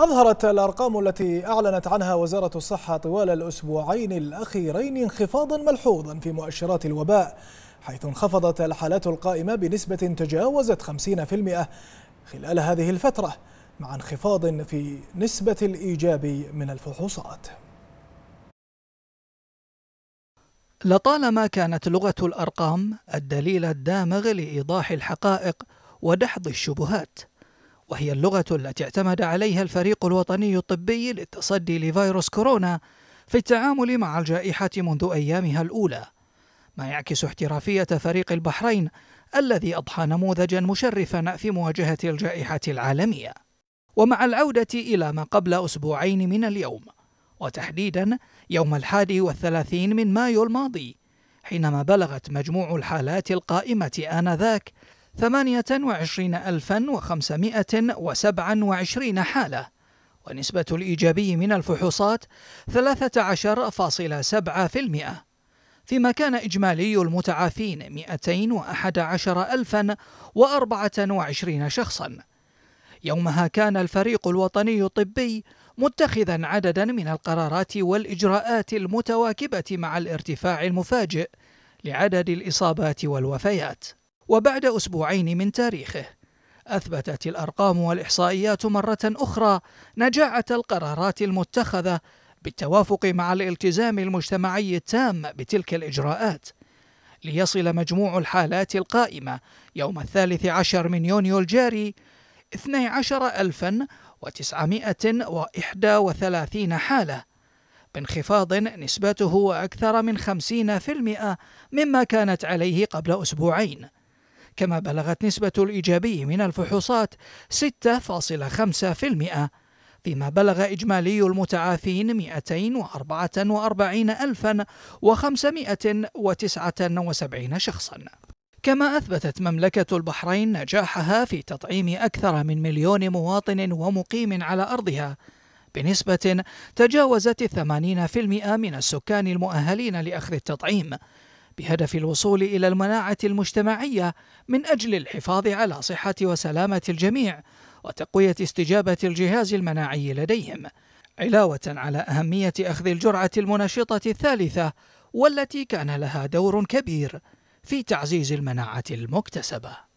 أظهرت الأرقام التي أعلنت عنها وزارة الصحة طوال الأسبوعين الأخيرين انخفاضا ملحوظا في مؤشرات الوباء حيث انخفضت الحالات القائمة بنسبة تجاوزت 50% خلال هذه الفترة مع انخفاض في نسبة الإيجاب من الفحوصات لطالما كانت لغة الأرقام الدليل الدامغ لإيضاح الحقائق ودحض الشبهات وهي اللغة التي اعتمد عليها الفريق الوطني الطبي للتصدي لفيروس كورونا في التعامل مع الجائحة منذ أيامها الأولى ما يعكس احترافية فريق البحرين الذي أضحى نموذجا مشرفا في مواجهة الجائحة العالمية ومع العودة إلى ما قبل أسبوعين من اليوم وتحديدا يوم الحادي والثلاثين من مايو الماضي حينما بلغت مجموع الحالات القائمة آنذاك 28527 حالة ونسبة الإيجابي من الفحوصات 13.7% فيما كان إجمالي المتعافين 211024 شخصا يومها كان الفريق الوطني الطبي متخذا عددا من القرارات والإجراءات المتواكبة مع الارتفاع المفاجئ لعدد الإصابات والوفيات وبعد أسبوعين من تاريخه أثبتت الأرقام والإحصائيات مرة أخرى نجاعة القرارات المتخذة بالتوافق مع الالتزام المجتمعي التام بتلك الإجراءات ليصل مجموع الحالات القائمة يوم الثالث عشر من يونيو الجاري 12931 حالة بانخفاض نسبته أكثر من 50% مما كانت عليه قبل أسبوعين كما بلغت نسبة الإيجابي من الفحوصات 6.5% فيما بلغ إجمالي المتعافين 244,579 شخصا كما أثبتت مملكة البحرين نجاحها في تطعيم أكثر من مليون مواطن ومقيم على أرضها بنسبة تجاوزت 80% من السكان المؤهلين لأخذ التطعيم بهدف الوصول إلى المناعة المجتمعية من أجل الحفاظ على صحة وسلامة الجميع وتقوية استجابة الجهاز المناعي لديهم، علاوة على أهمية أخذ الجرعة المنشطة الثالثة والتي كان لها دور كبير في تعزيز المناعة المكتسبة.